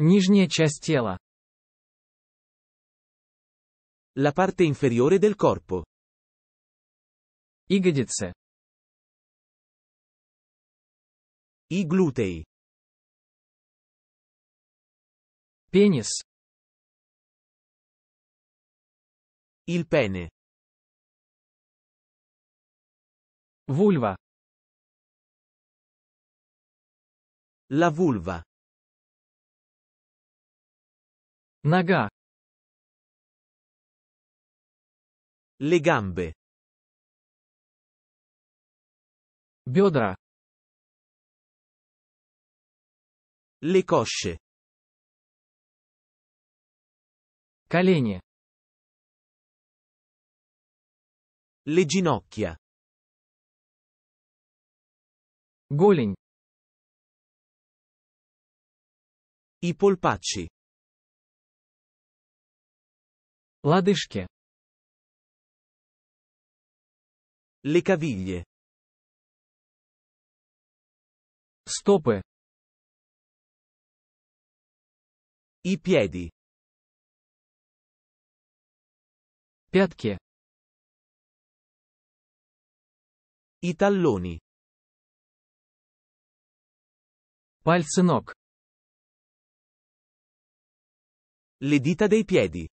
Нижняя часть тела. La parte inferiore del corpo. Ягодицы. I glutei. Пенис. Il pene. Vulva. La vulva. Нога. Le gambe. Бедра. Le cosce. Колени. Le ginocchia. Голень. I polpacci. Лодыжки. Le caviglie. Стопы. I piedi. Пятки. I talloni. Пальцы ног. Le dita dei piedi.